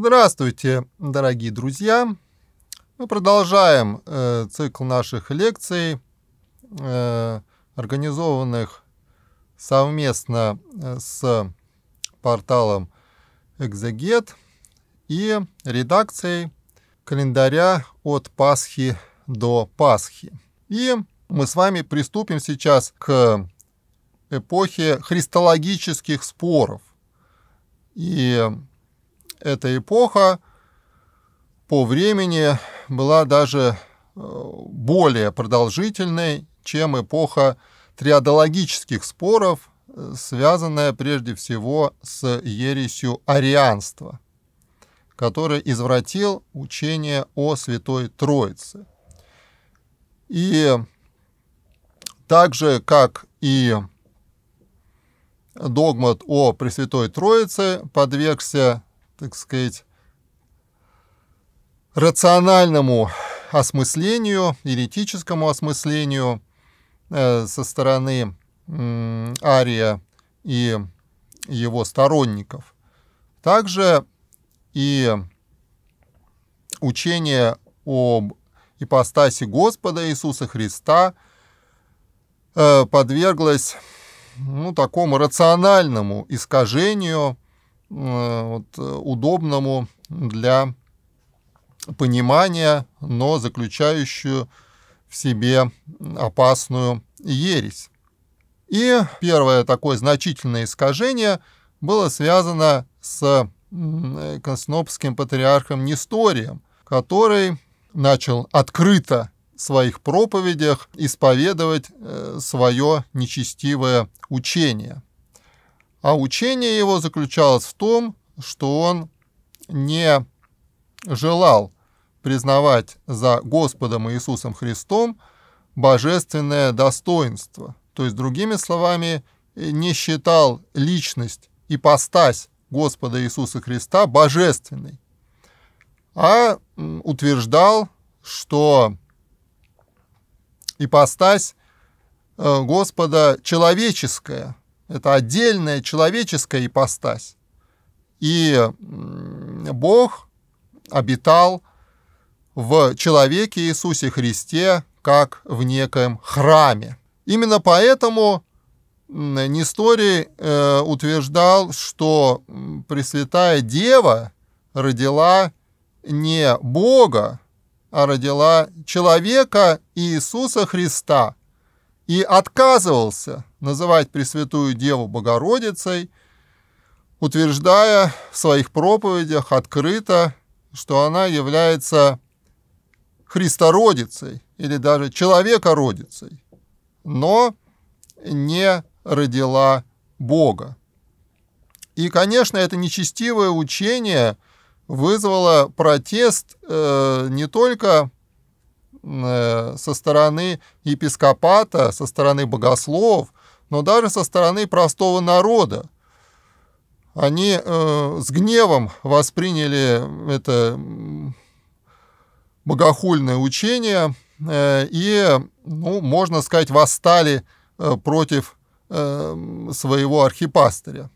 Здравствуйте, дорогие друзья! Мы продолжаем э, цикл наших лекций, э, организованных совместно э, с порталом Экзегет и редакцией календаря от Пасхи до Пасхи. И мы с вами приступим сейчас к эпохе христологических споров. И эта эпоха по времени была даже э, более продолжительной, чем эпоха триадологических споров, э, связанная прежде всего с ересью арианства, который извратил учение о Святой Троице. И так же, как и догмат о Пресвятой Троице подвергся так сказать, рациональному осмыслению, еретическому осмыслению э, со стороны Ария и его сторонников. Также и учение об ипостаси Господа Иисуса Христа э, подверглось ну, такому рациональному искажению – Э, вот, э, удобному для понимания, но заключающую в себе опасную ересь. И первое такое значительное искажение было связано с э, константинопольским патриархом Несторием, который начал открыто в своих проповедях исповедовать свое нечестивое учение – а учение его заключалось в том, что он не желал признавать за Господом Иисусом Христом божественное достоинство. То есть, другими словами, не считал личность, ипостась Господа Иисуса Христа божественной, а утверждал, что ипостась э, Господа человеческая – это отдельная человеческая ипостась. И Бог обитал в человеке Иисусе Христе, как в некоем храме. Именно поэтому Несторий э, утверждал, что Пресвятая Дева родила не Бога, а родила человека Иисуса Христа, и отказывался называть Пресвятую Деву Богородицей, утверждая в своих проповедях открыто, что она является христородицей или даже человекородицей, но не родила Бога. И, конечно, это нечестивое учение вызвало протест э, не только Э, со стороны епископата, со стороны богословов, но даже со стороны простого народа. Они э, с гневом восприняли это богохульное учение э, и, ну, можно сказать, восстали э, против э, своего архипастыря.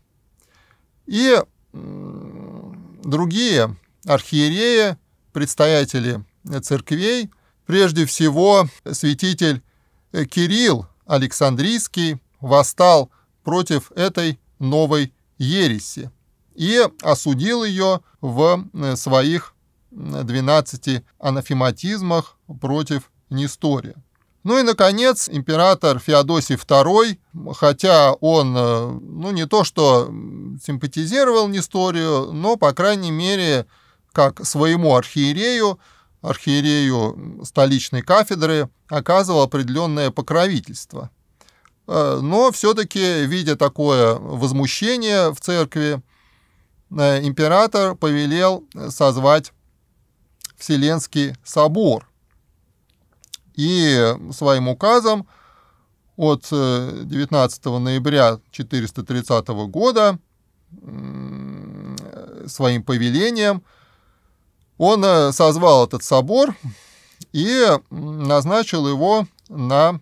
И другие архиереи, предстоятели церквей – Прежде всего, святитель э, Кирилл Александрийский восстал против этой новой ереси и осудил ее в э, своих 12 анафематизмах против Нестория. Ну и, наконец, император Феодосий II, хотя он, э, ну, не то что симпатизировал Несторию, но, по крайней мере, как своему архиерею, архиерею столичной кафедры оказывал определенное покровительство. Э, но все-таки, видя такое возмущение в церкви, э, император повелел созвать Вселенский собор. И своим указом от 19 э, ноября 430 года своим повелением – он э, созвал этот собор и назначил его на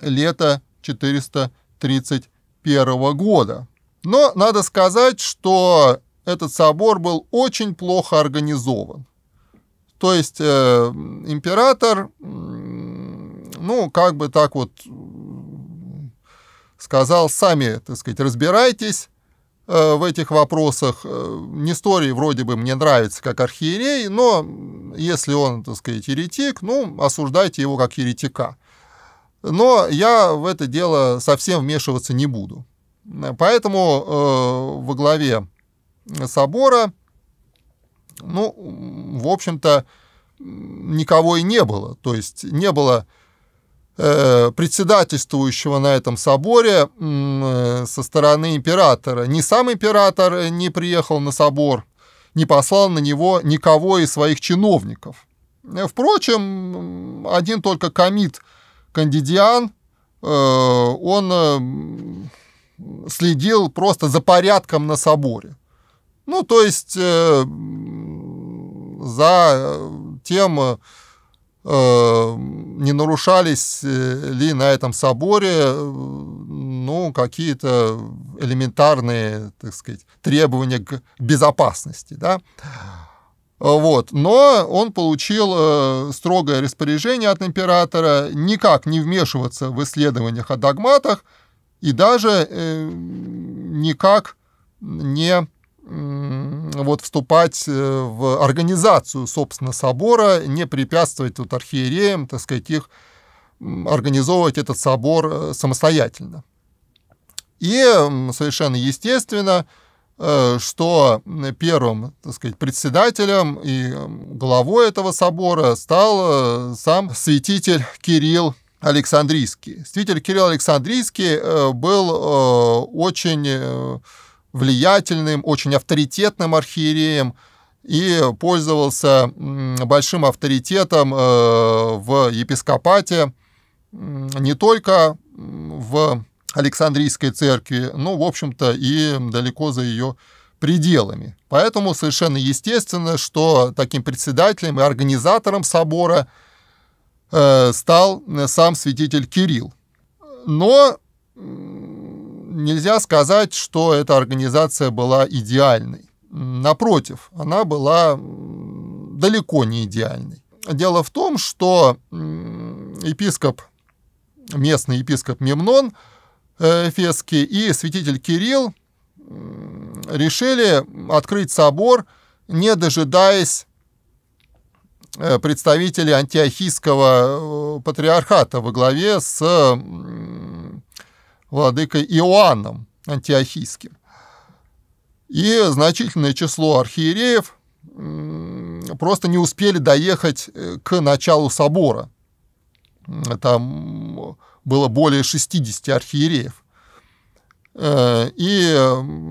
лето 431 года. Но надо сказать, что этот собор был очень плохо организован. То есть э, император, ну, как бы так вот сказал, сами, так сказать, разбирайтесь, Э, в этих вопросах. Э, Несторий вроде бы мне нравится как архиерей, но если он, так сказать, еретик, ну, осуждайте его как еретика. Но я в это дело совсем вмешиваться не буду. Поэтому э, во главе собора, ну, в общем-то, никого и не было. То есть не было Э, председательствующего на этом соборе э, со стороны императора. Ни сам император не приехал на собор, не послал на него никого из своих чиновников. Э, впрочем, один только комит Кандидиан, он следил просто за порядком на соборе. Ну, то есть за тем, Э, не нарушались э, ли на этом соборе э, ну, какие-то элементарные, так сказать, требования к безопасности, да. Вот. Но он получил строгое распоряжение от императора никак не вмешиваться в исследованиях о догматах и даже никак не вот вступать э, в организацию, собственно, собора, не препятствовать вот архиереям, так сказать, их организовывать этот собор э, самостоятельно. И совершенно естественно, э, что первым, так сказать, председателем и главой этого собора стал сам святитель Кирилл Александрийский. Святитель Кирилл Александрийский был очень влиятельным, очень авторитетным архиереем и пользовался большим авторитетом э, в епископате не только в Александрийской церкви, но, в общем-то, и далеко за ее пределами. Поэтому совершенно естественно, что таким председателем и организатором собора э, стал сам святитель Кирилл. Но нельзя сказать, что эта организация была идеальной. Напротив, она была далеко не идеальной. Дело в том, что епископ, местный епископ Мемнон э, Фески и святитель Кирилл решили открыть собор, не дожидаясь э, представителей антиохийского э, патриархата во главе с владыкой Иоанном Антиохийским. И значительное число архиереев просто не успели доехать э, к началу собора. Там было более 60 архиереев. Э, и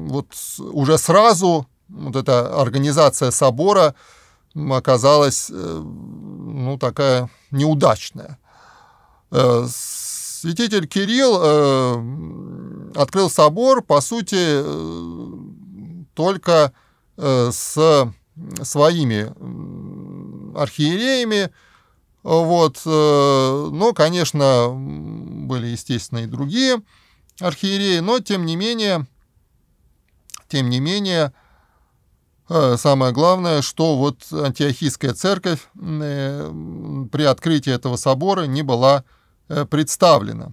вот уже сразу вот эта организация собора оказалась э, ну, такая неудачная святитель Кирилл э, открыл собор, по сути, э, только э, с своими архиереями, вот, э, но, конечно, были, естественно, и другие архиереи, но, тем не менее, тем не менее, э, самое главное, что вот антиохийская церковь э, при открытии этого собора не была Э, представлена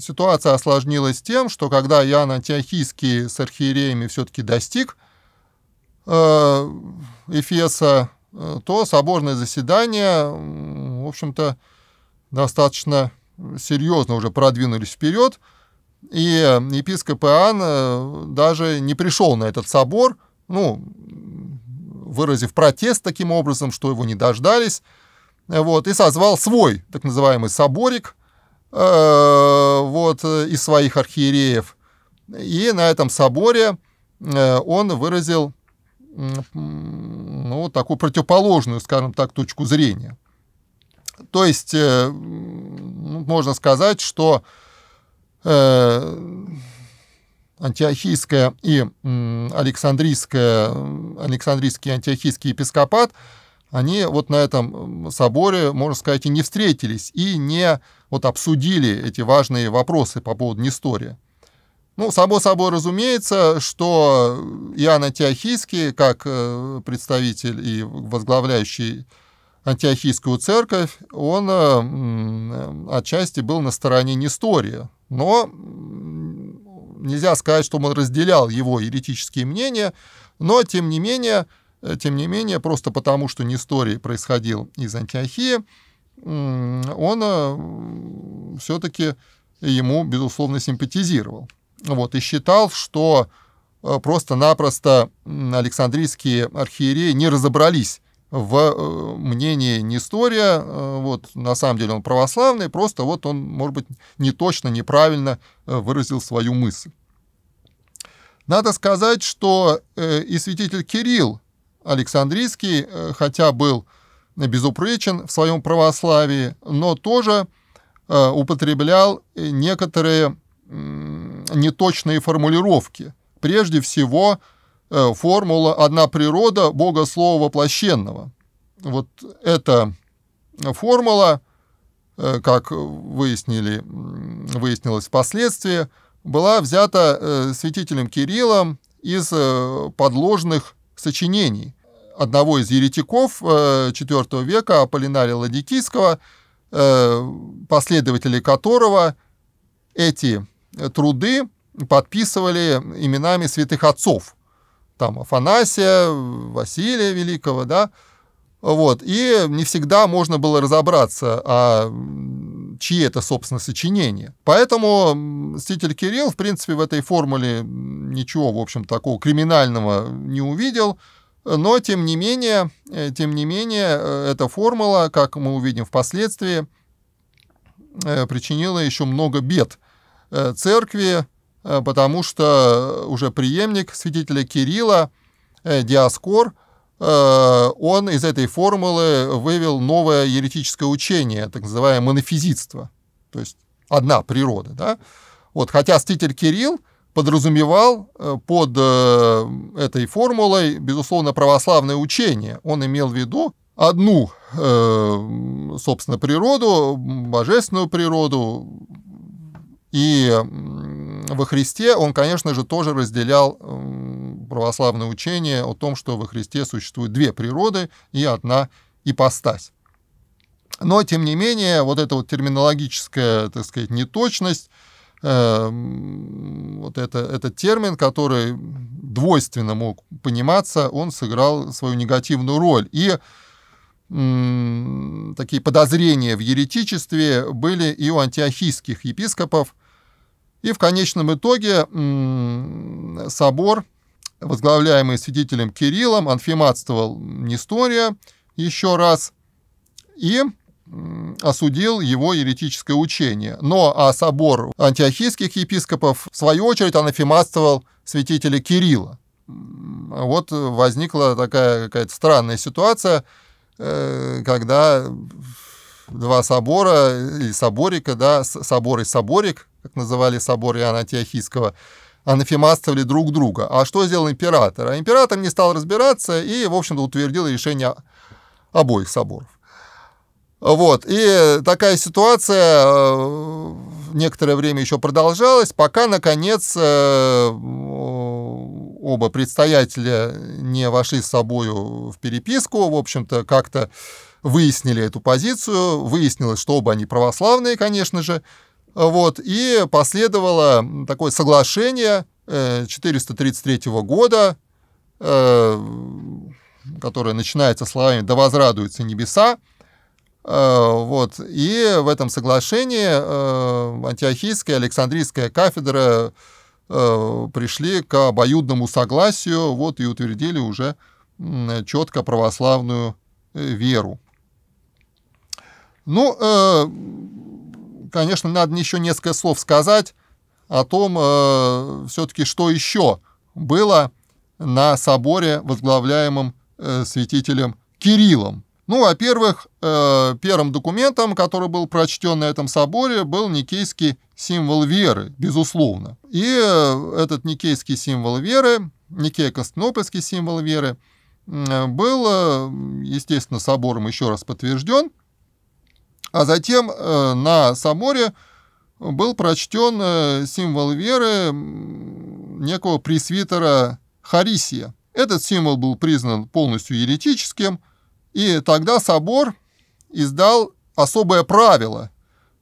Ситуация осложнилась тем, что когда Иоанн Антиохийский с архиереями все-таки достиг э, Эфеса, э, то соборное заседание, в общем-то, достаточно серьезно уже продвинулись вперед, и епископ Иоанн даже не пришел на этот собор, ну, выразив протест таким образом, что его не дождались, вот, и созвал свой, так называемый, соборик, э, вот, э, из своих архиереев. И на этом соборе э, он выразил, ну, такую противоположную, скажем так, точку зрения. То есть, ну, можно сказать, что антиохийская и Александрийская, Александрийский антиохийский епископат – они вот на этом соборе, можно сказать, и не встретились, и не вот обсудили эти важные вопросы по поводу Нестория. Ну, само собой разумеется, что Иоанн Антиохийский, как э, представитель и возглавляющий Антиохийскую церковь, он э, отчасти был на стороне Нестория. Но нельзя сказать, что он разделял его еретические мнения, но, тем не менее, Э, тем не менее, просто потому, что Несторий происходил из Антиохии, он э, все-таки ему, безусловно, симпатизировал. Вот, и считал, что э, просто-напросто Александрийские архиереи не разобрались в мнении Нестория, вот, на самом деле он православный, просто вот он, может быть, не точно, неправильно выразил свою мысль. Надо сказать, что и святитель Кирилл Александрийский, э, хотя был э, безупречен в своем православии, но тоже э, употреблял некоторые неточные формулировки. Прежде всего, формула «одна природа Бога Слова воплощенного». Вот эта формула, как выяснили, выяснилось впоследствии, была взята святителем Кириллом из подложных сочинений одного из еретиков IV э, века, Аполлинария Ладикийского, э, последователи которого эти э, труды подписывали именами святых отцов. Там Афанасия, Василия Великого, да, вот. И не всегда можно было разобраться, а чьи это, собственно, сочинения. Поэтому мститель Кирилл, в принципе, в этой формуле ничего, в общем, такого криминального не увидел. Но, тем не менее, э, тем не менее, э, эта формула, как мы увидим впоследствии, э, причинила еще много бед церкви, потому что уже преемник святителя Кирилла, Диаскор, он из этой формулы вывел новое еретическое учение, так называемое монофизитство, то есть одна природа. Да? Вот, хотя святитель Кирилл подразумевал э, под э, этой формулой, безусловно, православное учение. Он имел в виду одну, э, собственно, природу, божественную природу, и во Христе он, конечно же, тоже разделял православное учение о том, что во Христе существуют две природы и одна ипостась. Но, тем не менее, вот эта вот терминологическая, так сказать, неточность – Эм, вот это, этот термин, который двойственно мог пониматься, он сыграл свою негативную роль. И такие подозрения в еретичестве были и у антиохийских епископов. И в конечном итоге собор, возглавляемый свидетелем Кириллом, анфиматствовал Нестория еще раз. И осудил его еретическое учение. Но а собор антиохийских епископов, в свою очередь, анафематствовал святителя Кирилла. Вот возникла такая какая-то странная ситуация, э, когда два собора, или соборика, да, собор и соборик, как называли собор Иоанна Антиохийского, анафематствовали друг друга. А что сделал император? А император не стал разбираться и, в общем-то, утвердил решение обоих соборов. Вот, и такая ситуация э, некоторое время еще продолжалась, пока, наконец, э, оба предстоятеля не вошли с собой в переписку, в общем-то, как-то выяснили эту позицию, выяснилось, что оба они православные, конечно же, вот, и последовало такое соглашение 433 э, года, которое начинается словами «Да возрадуются небеса», Э, вот. И в этом соглашении э, антиохийская и Александрийская кафедра э, пришли к обоюдному согласию вот, и утвердили уже четко православную веру. Ну, конечно, надо еще несколько слов сказать о том, все-таки, что еще было на соборе, возглавляемом святителем Кириллом. Ну, во-первых, э, первым документом, который был прочтен на этом соборе, был никейский символ веры, безусловно. И э, этот никейский символ веры, никейско константинопольский символ веры, был, э, естественно, собором еще раз подтвержден, а затем на соборе был прочтен символ веры некого пресвитера Харисия. Этот символ был признан полностью еретическим – и тогда собор издал особое правило,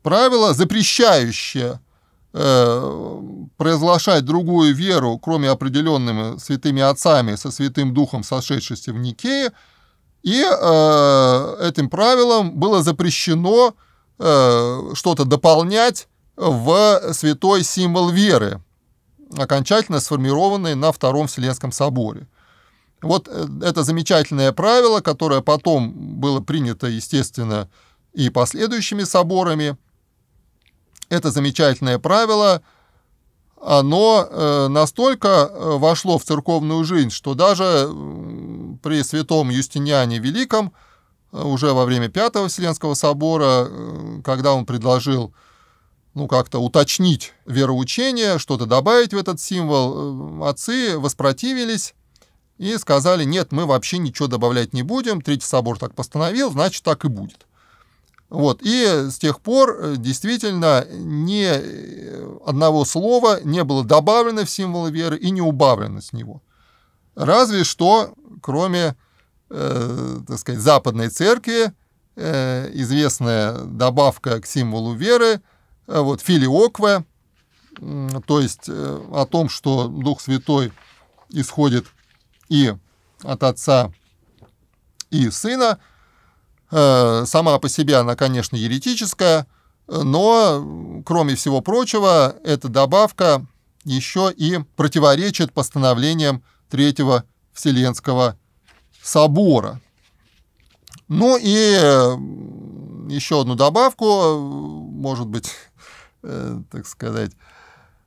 правило, запрещающее э, произглашать другую веру, кроме определенными святыми отцами со Святым Духом, сошедшимся в Никее, и э, этим правилом было запрещено э, что-то дополнять в святой символ веры, окончательно сформированный на Втором Вселенском соборе. Вот э, это замечательное правило, которое потом было принято, естественно, и последующими соборами. Это замечательное правило, оно э, настолько э, вошло в церковную жизнь, что даже при святом Юстиниане Великом, уже во время Пятого Вселенского собора, когда он предложил ну, как-то уточнить вероучение, что-то добавить в этот символ, отцы воспротивились и сказали, нет, мы вообще ничего добавлять не будем, Третий собор так постановил, значит, так и будет. Вот. И с тех пор э, действительно ни э, одного слова не было добавлено в символы веры и не убавлено с него. Разве что, кроме, э, так сказать, западной церкви, э, известная добавка к символу веры, э, вот, филиокве, э, то есть э, о том, что Дух Святой исходит и от отца и сына. Э, сама по себе она, конечно, еретическая, но, кроме всего прочего, эта добавка еще и противоречит постановлениям Третьего Вселенского собора. Ну и э, еще одну добавку, может быть, э, так сказать,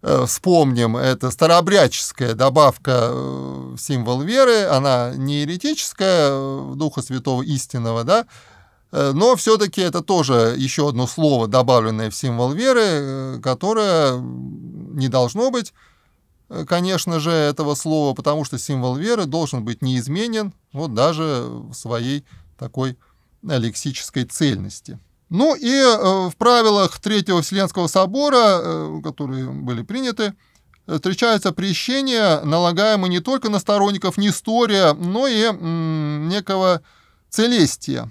Э, вспомним, это старообрядческая добавка э, в символ веры, она не еретическая, э, Духа Святого Истинного, да, но все-таки это тоже еще одно слово, добавленное в символ веры, которое не должно быть, конечно же, этого слова, потому что символ веры должен быть неизменен, вот даже в своей такой лексической цельности. Ну и э, в правилах Третьего Вселенского собора, э, которые были приняты, встречается прещение, налагаемое не только на сторонников Нестория, но и некого Целестия.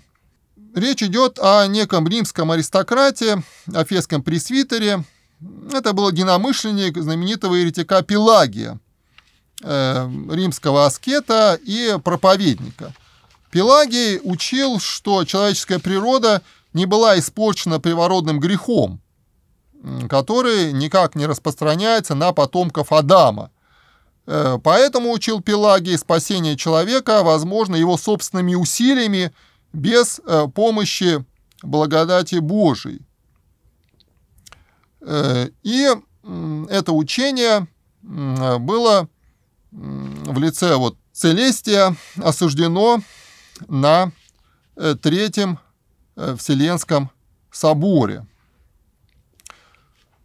Речь идет о неком римском аристократе, афесском пресвитере. Это был единомышленник знаменитого еретика Пелагия, э, римского аскета и проповедника. Пелагий учил, что человеческая природа – не была испорчена привородным грехом, который никак не распространяется на потомков Адама. Э, поэтому, учил Пелагий, спасение человека возможно его собственными усилиями без э, помощи благодати Божией. Э, и это учение было в лице вот Целестия осуждено на третьем Э, Вселенском соборе.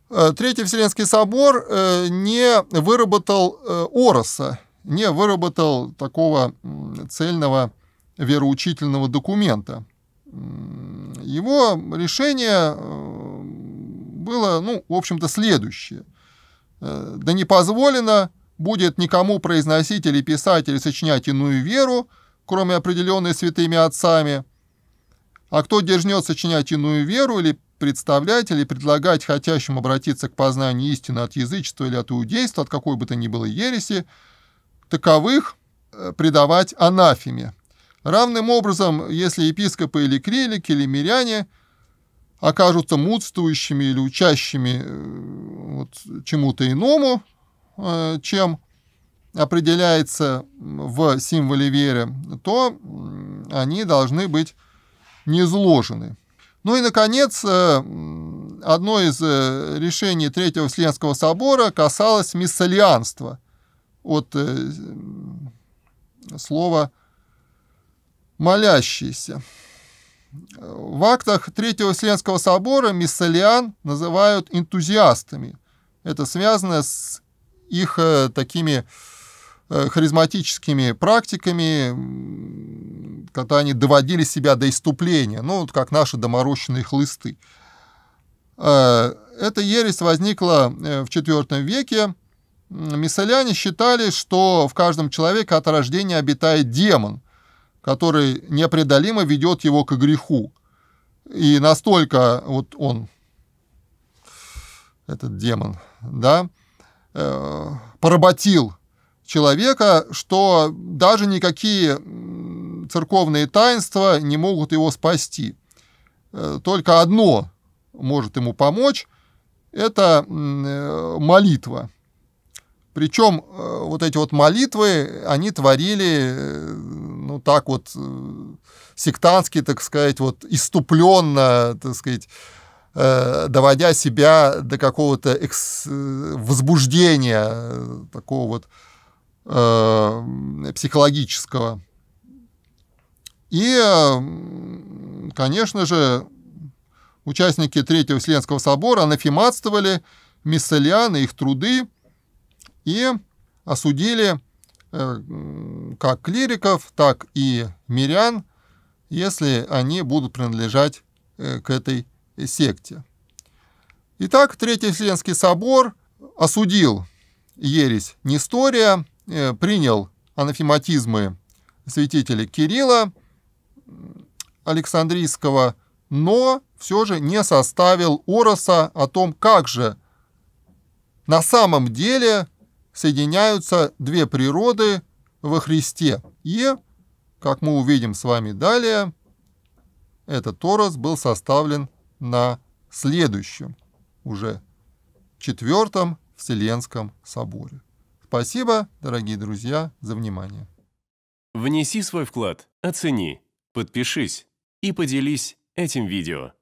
Э, Третий Вселенский собор э, не выработал Ороса, не выработал такого цельного вероучительного документа. Его решение было, ну, в общем-то, следующее. Да не позволено будет никому произносить или писать или сочинять иную веру, кроме определенной святыми отцами – а кто дерзнет сочинять иную веру или представлять или предлагать хотящим обратиться к познанию истины от язычества или от иудейства, от какой бы то ни было ереси, таковых э, предавать анафеме. Равным образом, если епископы или крелики, или миряне окажутся мудствующими или учащими э, вот, чему-то иному, э, чем определяется в символе веры, то они должны быть не изложены. Ну и, наконец, э, одно из э, решений Третьего Вселенского собора касалось миссалианства от э, слова «молящийся». В актах Третьего Вселенского собора миссалиан называют энтузиастами. Это связано с их такими Э, харизматическими практиками, когда они доводили себя до иступления, ну, вот как наши доморощенные хлысты. Э, эта ересь возникла э, в IV веке. Мисселяне считали, что в каждом человеке от рождения обитает демон, который непреодолимо ведет его к греху. И настолько вот он, этот демон, да, поработил человека, что даже никакие церковные таинства не могут его спасти. Э, только одно может ему помочь – это э, молитва. Причем э, вот эти вот молитвы, они творили, ну так вот, сектантски, так сказать, вот иступленно, так сказать, доводя себя до какого-то экс- возбуждения такого вот э, психологического. И, конечно же, участники Третьего Вселенского собора анафематствовали Миссалиан и их труды и осудили э, как клириков, так и мирян, если они будут принадлежать э, к этой секте. Итак, Третий Вселенский собор осудил ересь Нестория, Э, принял анафематизмы святителя Кирилла Александрийского, но все же не составил ороса о том, как же на самом деле соединяются две природы во Христе. И, как мы увидим с вами далее, этот орос был составлен на следующем, уже четвертом Вселенском соборе. Спасибо, дорогие друзья, за внимание. Внеси свой вклад, оцени, подпишись и поделись этим видео.